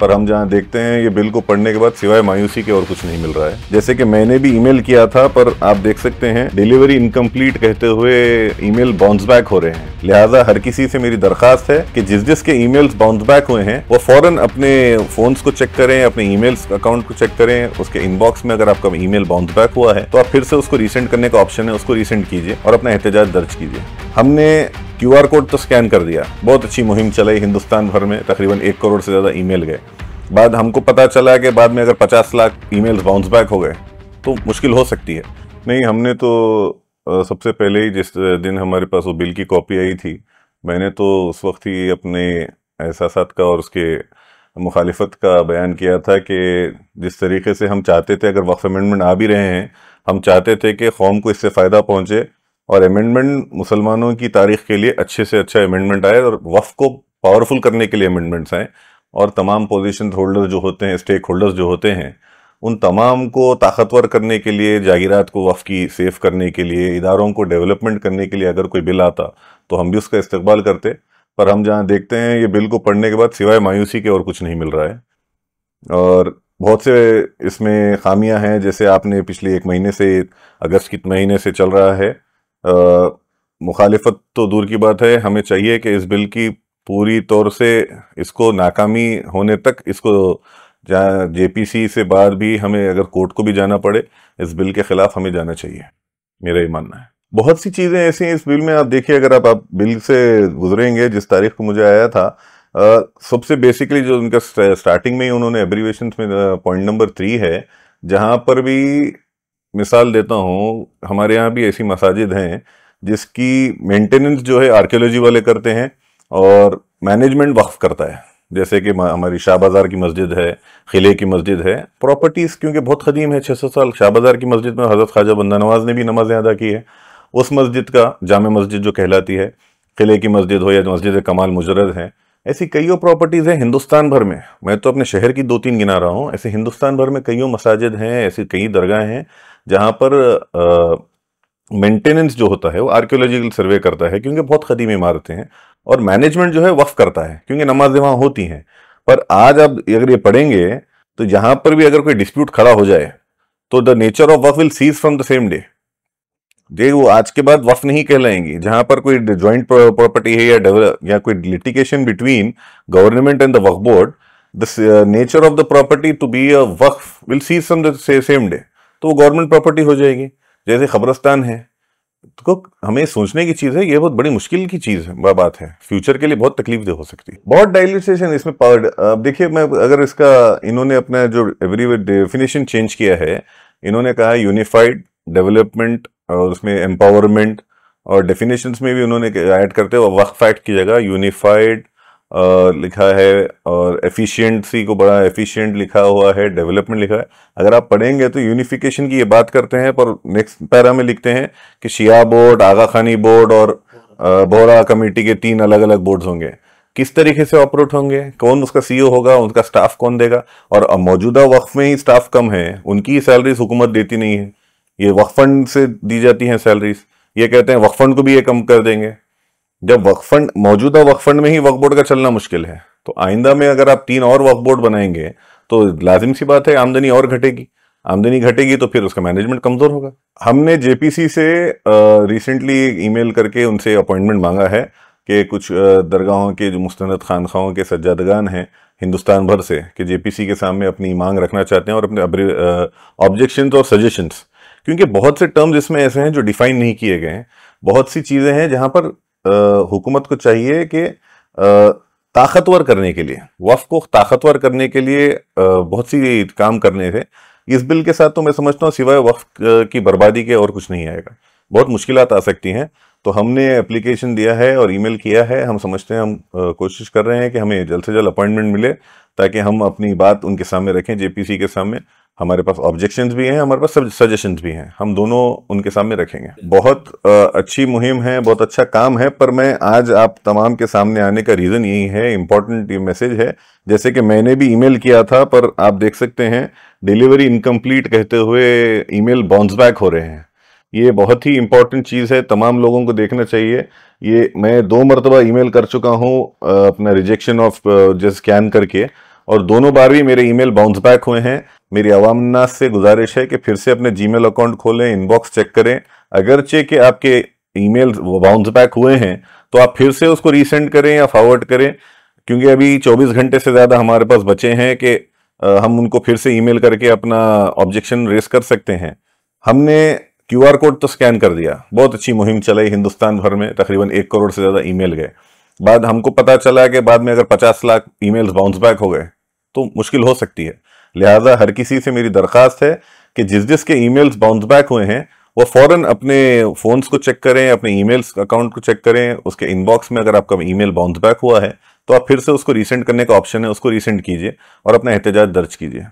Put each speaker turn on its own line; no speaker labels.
पर हम जहाँ देखते हैं ये बिल को पढ़ने के बाद सिवाय मायूसी के और कुछ नहीं मिल रहा है जैसे कि मैंने भी ईमेल किया था पर आप देख सकते हैं डिलीवरी इनकम्प्लीट कहते हुए ईमेल बाउंस बैक हो रहे हैं लिहाजा हर किसी से मेरी दरखास्त है कि जिस जिसके ईमेल्स बाउंस बैक हुए हैं वो फौरन अपने फोन्स को चेक करें अपने ईमेल्स अकाउंट को चेक करें उसके इनबॉक्स में अगर आपका ईमेल बाउंस बैक हुआ है तो आप फिर से उसको रिसेंड करने का ऑप्शन है उसको रिसेंड कीजिए और अपना एहतजाज दर्ज कीजिए हमने क्यूआर कोड तो स्कैन कर दिया बहुत अच्छी मुहिम चलाई हिंदुस्तान भर में तकरीबन एक करोड़ से ज़्यादा ईमेल गए बाद हमको पता चला कि बाद में अगर पचास लाख ईमेल्स बाउंस बैक हो गए तो मुश्किल हो सकती है नहीं हमने तो सबसे पहले ही जिस दिन हमारे पास वो बिल की कॉपी आई थी मैंने तो उस वक्त ही अपने एहसास का और उसके मुखालफत का बयान किया था कि जिस तरीके से हम चाहते थे अगर वक्फ अमेंडमेंट आ भी रहे हैं हम चाहते थे कि कौम को इससे फ़ायदा पहुँचे और अमेंडमेंट मुसलमानों की तारीख के लिए अच्छे से अच्छा अमेंडमेंट आए और वफ को पावरफुल करने के लिए अमेंडमेंट्स आए और तमाम पोजिशन होल्डर जो होते हैं स्टेक होल्डर्स जो होते हैं उन तमाम को ताकतवर करने के लिए जागीरत को वफ की सेफ करने के लिए इदारों को डेवलपमेंट करने के लिए अगर कोई बिल आता तो हम भी उसका इस्तेबाल करते पर हम जहाँ देखते हैं ये बिल को पढ़ने के बाद सिवाय मायूसी के और कुछ नहीं मिल रहा है और बहुत से इसमें खामियां हैं जैसे आपने पिछले एक महीने से अगस्त के महीने से चल रहा है मुखालफत तो दूर की बात है हमें चाहिए कि इस बिल की पूरी तौर से इसको नाकामी होने तक इसको जहाँ सी से बाहर भी हमें अगर कोर्ट को भी जाना पड़े इस बिल के खिलाफ हमें जाना चाहिए मेरा ये मानना है बहुत सी चीज़ें ऐसी हैं इस बिल में आप देखिए अगर आप आप बिल से गुजरेंगे जिस तारीख को मुझे आया था आ, सबसे बेसिकली जो उनका स्टार्टिंग में ही उन्होंने एब्रीवेशन में पॉइंट नंबर थ्री है जहाँ पर भी मिसाल देता हूँ हमारे यहाँ भी ऐसी मसाजिद हैं जिसकी मेंटेनेंस जो है आर्कियोलॉजी वाले करते हैं और मैनेजमेंट वक्फ करता है जैसे कि हमारी शाह बाज़ार की मस्जिद है क़िले की मस्जिद है प्रॉपर्टीज़ क्योंकि बहुत कदीम है छः सौ साल शाह बाज़ार की मस्जिद में हज़रत ख्वाजा बंदा नवाज ने भी नमाज़ें अदा की है उस मस्जिद का जाम मस्जिद जो कहलाती है क़िले की मस्जिद हो या मस्जिद कमाल मुजरद है ऐसी कईयों प्रॉपर्टीज़ हैं हिंदुस्तान भर में मैं तो अपने शहर की दो तीन गिना रहा हूँ ऐसे हिंदुस्तान भर में कईयों मसाजिद हैं ऐसी कई दरगाह हैं जहाँ पर मेंटेनेंस जो होता है वो आर्कियोलॉजिकल सर्वे करता है क्योंकि बहुत कदीम इमारतें हैं और मैनेजमेंट जो है वफ करता है क्योंकि नमाजें वहाँ होती हैं पर आज आप अगर ये पढ़ेंगे तो यहां पर भी अगर कोई डिस्प्यूट खड़ा हो जाए तो the nature of waqf will cease from the same day ये वो आज के बाद वफ नहीं कहलाएंगी जहां पर कोई ज्वाइंट प्रॉपर्टी है या डेवलप या कोई litigation between government and the waqf board the nature of the property to be a waqf will cease from the same day तो वो गवर्नमेंट प्रॉपर्टी हो जाएगी जैसे खबरस्तान है तो हमें सोचने की चीज़ है ये बहुत बड़ी मुश्किल की चीज़ है बात है फ्यूचर के लिए बहुत तकलीफ दे हो सकती है बहुत डायलिटेशन इसमें पावर्ड अब देखिए मैं अगर इसका इन्होंने अपना जो एवरी डेफिनेशन चेंज किया है इन्होंने कहा यूनिफाइड डेवलपमेंट और उसमें एम्पावरमेंट और डेफिनेशन में भी उन्होंने ऐड करते हुए वक्फ एक्ट की जगह यूनिफाइड लिखा है और एफिशिएंसी को बड़ा एफिशिएंट लिखा हुआ है डेवलपमेंट लिखा है अगर आप पढ़ेंगे तो यूनिफिकेशन की ये बात करते हैं पर नेक्स्ट पैरा में लिखते हैं कि शिया बोर्ड आगा खानी बोर्ड और बोरा कमेटी के तीन अलग अलग बोर्ड्स होंगे किस तरीके से ऑपरेट होंगे कौन उसका सी e होगा उनका स्टाफ कौन देगा और मौजूदा वक्त में ही स्टाफ कम है उनकी सैलरीज हुकूमत देती नहीं है ये वक्फ फंड से दी जाती हैं सैलरीज ये कहते हैं वक्फ फंड को भी ये कम कर देंगे जब वक्फ फंड मौजूदा वक्फ फंड में ही वक्फ बोर्ड का चलना मुश्किल है तो आइंदा में अगर आप तीन और वक्फ बोर्ड बनाएंगे तो लाजिम सी बात है आमदनी और घटेगी आमदनी घटेगी तो फिर उसका मैनेजमेंट कमजोर होगा हमने जेपीसी से रिसेंटली ईमेल करके उनसे अपॉइंटमेंट मांगा है कि कुछ दरगाहों के जो खान खानखाओं के सज्जादगान हैं हिंदुस्तान भर से कि जेपीसी के सामने अपनी मांग रखना चाहते हैं और अपने ऑब्जेक्शन और सजेशंस क्योंकि बहुत से टर्म्स इसमें ऐसे हैं जो डिफाइन नहीं किए गए हैं बहुत सी चीज़ें हैं जहां पर हुकूमत को चाहिए कि ताकतवर करने के लिए वफ को ताकतवर करने के लिए बहुत सी काम करने थे इस बिल के साथ तो मैं समझता हूँ सिवाय वफ की बर्बादी के और कुछ नहीं आएगा बहुत मुश्किल आ सकती हैं तो हमने एप्लीकेशन दिया है और ईमेल किया है हम समझते हैं हम कोशिश कर रहे हैं कि हमें जल्द से जल्द अपॉइंटमेंट मिले ताकि हम अपनी बात उनके सामने रखें जेपीसी के सामने हमारे पास ऑब्जेक्शंस भी हैं हमारे पास सजेशंस भी हैं हम दोनों उनके सामने रखेंगे बहुत अच्छी मुहिम है बहुत अच्छा काम है पर मैं आज आप तमाम के सामने आने का रीज़न यही है इम्पोर्टेंट ये मैसेज है जैसे कि मैंने भी ईमेल किया था पर आप देख सकते हैं डिलीवरी इनकम्प्लीट कहते हुए ईमेल बाउंस बैक हो रहे हैं ये बहुत ही इंपॉर्टेंट चीज़ है तमाम लोगों को देखना चाहिए ये मैं दो मरतबा ईमेल कर चुका हूँ अपना रिजेक्शन ऑफ जस्ट स्कैन करके और दोनों बार भी मेरे ईमेल बाउंस बैक हुए हैं मेरी अवामनास से गुजारिश है कि फिर से अपने जीमेल अकाउंट खोलें इनबॉक्स चेक करें अगर चेक कि आपके ईमेल बाउंस बैक हुए हैं तो आप फिर से उसको रीसेंड करें या फॉरवर्ड करें क्योंकि अभी 24 घंटे से ज़्यादा हमारे पास बचे हैं कि हम उनको फिर से ईमेल करके अपना ऑब्जेक्शन रेस कर सकते हैं हमने क्यूआर कोड तो स्कैन कर दिया बहुत अच्छी मुहिम चलाई हिंदुस्तान भर में तकरीबन एक करोड़ से ज़्यादा ईमेल गए बाद हमको पता चला कि बाद में अगर 50 लाख ईमेल्स बाउंस बैक हो गए तो मुश्किल हो सकती है लिहाजा हर किसी से मेरी दरख्वास्त है कि जिस जिस के ईमेल्स बाउंस बैक हुए हैं वो फ़ौरन अपने फ़ोन्स को चेक करें अपने ईमेल्स अकाउंट को चेक करें उसके इनबॉक्स में अगर आपका ईमेल बाउंस बैक हुआ है तो आप फिर से उसको रीसेंड करने का ऑप्शन है उसको रीसेंड कीजिए और अपना एहतजाज दर्ज कीजिए